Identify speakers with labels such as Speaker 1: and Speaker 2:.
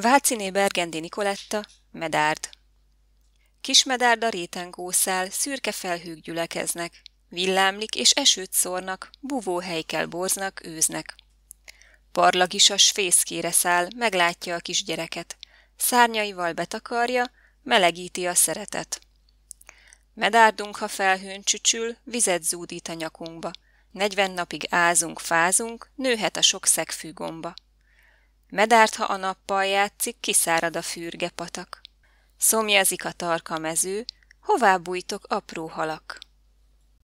Speaker 1: Váciné Bergendi Nikoletta, Medárd. Kismedárd a réten gószál, szürke felhők gyülekeznek, villámlik és esőt szórnak, helykel borznak, őznek. Parlagisas fészkére száll, meglátja a kisgyereket. Szárnyaival betakarja, melegíti a szeretet. Medárdunk, ha felhőn csücsül, vizet zúdít a nyakunkba. Negyven napig ázunk, fázunk, nőhet a sok gomba. Medárt, ha a nappal játszik, kiszárad a fürge patak. Szomjazik a tarka mező, hová bújtok apró halak?